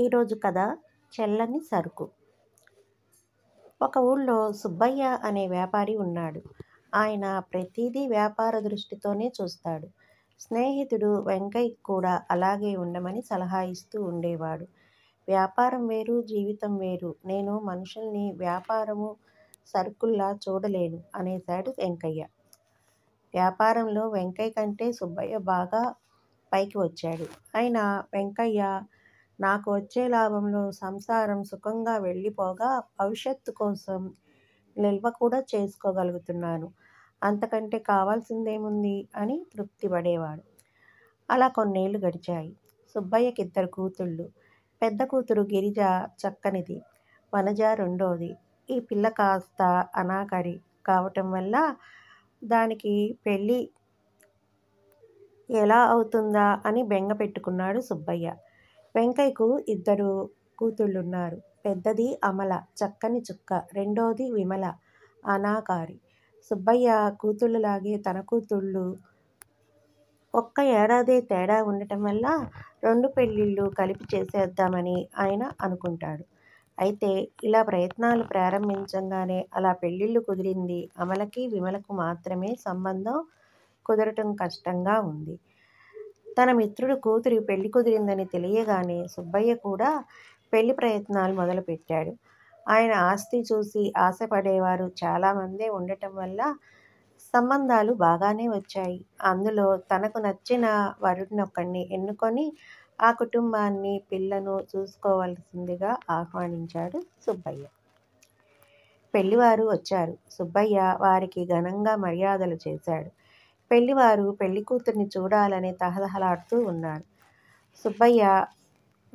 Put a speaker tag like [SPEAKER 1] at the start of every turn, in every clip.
[SPEAKER 1] ఈరోజు కథ చెల్లని సరుకు ఒక ఊళ్ళో సుబ్బయ్య అనే వ్యాపారి ఉన్నాడు ఆయన ప్రతిదీ వ్యాపార దృష్టితోనే చూస్తాడు స్నేహితుడు వెంకయ్య కూడా అలాగే ఉండమని సలహా ఇస్తూ ఉండేవాడు వ్యాపారం వేరు జీవితం వేరు నేను మనుషుల్ని వ్యాపారము సరుకుల్లా చూడలేను అనేశాడు వెంకయ్య వ్యాపారంలో వెంకయ్య కంటే సుబ్బయ్య బాగా పైకి వచ్చాడు అయినా వెంకయ్య నాకు వచ్చే లాభంలో సంసారం సుఖంగా వెళ్ళిపోగా భవిష్యత్తు కోసం నిల్వ కూడా చేసుకోగలుగుతున్నాను అంతకంటే కావాల్సిందేముంది అని తృప్తి పడేవాడు అలా కొన్నేళ్ళు గడిచాయి సుబ్బయ్యకి ఇద్దరు కూతుళ్ళు పెద్ద కూతురు గిరిజ చక్కనిది వనజ రెండోది ఈ పిల్ల కాస్త అనాకరి కావటం వల్ల దానికి పెళ్ళి ఎలా అవుతుందా అని బెంగ పెట్టుకున్నాడు సుబ్బయ్య వెంకయ్యకు ఇద్దరు కూతుళ్ళున్నారు పెద్దది అమల చక్కని చుక్క రెండోది విమల అనాకారి సుబ్బయ్య కూతుళ్ళులాగే తన కూతుళ్ళు ఒక్క ఏడాదే తేడా ఉండటం వల్ల రెండు పెళ్ళిళ్ళు కలిపి చేసేద్దామని ఆయన అనుకుంటాడు అయితే ఇలా ప్రయత్నాలు ప్రారంభించగానే అలా పెళ్ళిళ్ళు కుదిరింది అమలకి విమలకు మాత్రమే సంబంధం కుదరటం కష్టంగా ఉంది తన మిత్రుడు కూతురి పెళ్లి కుదిరిందని తెలియగానే సుబ్బయ్య కూడా పెళ్లి ప్రయత్నాలు మొదలుపెట్టాడు ఆయన ఆస్తి చూసి ఆశపడేవారు చాలామందే ఉండటం వల్ల సంబంధాలు బాగానే వచ్చాయి అందులో తనకు నచ్చిన వరుడినొక్కడిని ఎన్నుకొని ఆ కుటుంబాన్ని పిల్లను చూసుకోవాల్సిందిగా ఆహ్వానించాడు సుబ్బయ్య పెళ్లివారు వచ్చారు సుబ్బయ్య వారికి ఘనంగా మర్యాదలు చేశాడు పెళ్లివారు పెళ్లి కూతుర్ని చూడాలని తహదహలాడుతూ ఉన్నారు సుబ్బయ్య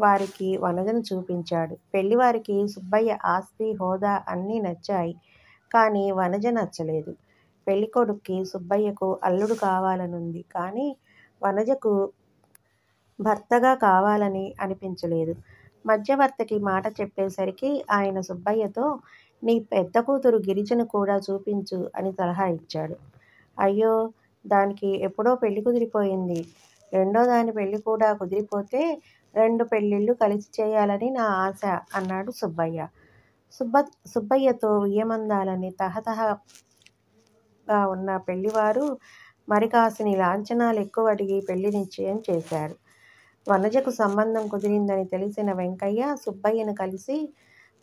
[SPEAKER 1] వారికి వనగను చూపించాడు పెళ్లివారికి సుబ్బయ్య ఆస్తి హోదా అన్నీ నచ్చాయి కానీ వనజ నచ్చలేదు పెళ్ళికొడుక్కి సుబ్బయ్యకు అల్లుడు కావాలనుంది కానీ వనజకు భర్తగా కావాలని అనిపించలేదు మధ్యవర్తకి మాట చెప్పేసరికి ఆయన సుబ్బయ్యతో నీ పెద్ద కూతురు గిరిజను కూడా చూపించు అని సలహా ఇచ్చాడు అయ్యో దానికి ఎప్పుడో పెళ్లి కుదిరిపోయింది రెండో దాని పెళ్లి కూడా కుదిరిపోతే రెండు పెళ్ళిళ్ళు కలిసి చేయాలని నా ఆశ అన్నాడు సుబ్బయ్య సుబ్బ సుబ్బయ్యతో ఉయ్యమందాలని తహతహగా ఉన్న పెళ్లివారు మరి కాసిని లాంఛనాలు ఎక్కువ అడిగి పెళ్లి నిశ్చయం చేశారు వనజకు సంబంధం కుదిరిందని తెలిసిన వెంకయ్య సుబ్బయ్యను కలిసి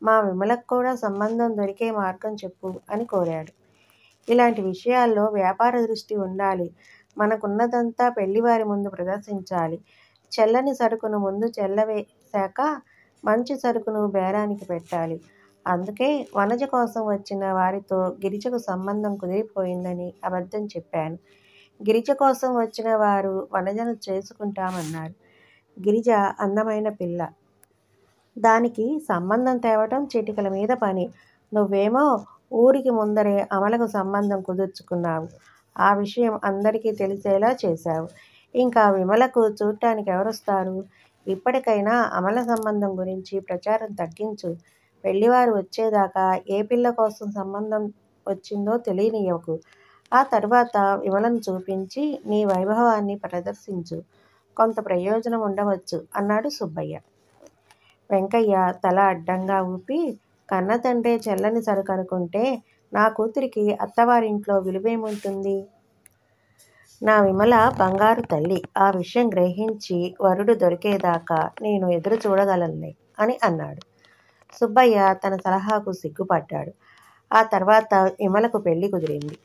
[SPEAKER 1] మా విమలకు కూడా సంబంధం దొరికే మార్గం చెప్పు అని కోరాడు ఇలాంటి విషయాల్లో వ్యాపార దృష్టి ఉండాలి మనకున్నదంతా పెళ్లివారి ముందు ప్రదర్శించాలి చెల్లని సరుకును ముందు చెల్లవేశాక మంచి సరుకును బేరానికి పెట్టాలి అందుకే వనజ కోసం వచ్చిన వారితో గిరిజకు సంబంధం కుదిరిపోయిందని అబద్ధం చెప్పాను గిరిజ కోసం వచ్చిన వారు వనజను చేసుకుంటామన్నారు గిరిజ అందమైన పిల్ల దానికి సంబంధం తేవటం చిటికల మీద పని నువ్వేమో ఊరికి ముందరే అమలకు సంబంధం కుదుర్చుకున్నావు ఆ విషయం అందరికీ తెలిసేలా చేశావు ఇంకా విమలకు చూడటానికి ఎవరొస్తారు ఇప్పటికైనా అమల సంబంధం గురించి ప్రచారం తగ్గించు పెళ్లివారు వచ్చేదాకా ఏ పిల్ల కోసం సంబంధం వచ్చిందో తెలియనియకు ఆ తర్వాత విమలను చూపించి నీ వైభవాన్ని ప్రదర్శించు కొంత ప్రయోజనం ఉండవచ్చు అన్నాడు సుబ్బయ్య వెంకయ్య తల అడ్డంగా ఊపి కన్న తండ్రే చెల్లని సరుకు అనుకుంటే నా కూతురికి అత్తవారింట్లో విలువేముంటుంది నా విమల బంగారు తల్లి ఆ విషయం గ్రహించి వరుడు దొరికేదాకా నేను ఎదురు చూడగలనే అని అన్నాడు సుబ్బయ్య తన సలహాకు సిగ్గుపడ్డాడు ఆ తర్వాత విమలకు పెళ్లి కుదిరింది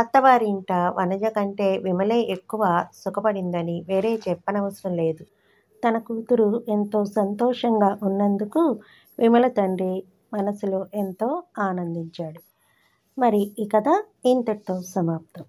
[SPEAKER 1] అత్తవారింట వనజ కంటే విమలే ఎక్కువ సుఖపడిందని వేరే చెప్పనవసరం లేదు తన కూతురు ఎంతో సంతోషంగా ఉన్నందుకు విమల తండ్రి మనసులో ఎంతో ఆనందించాడు మరి ఈ కథ ఇంతటితో సమాప్తం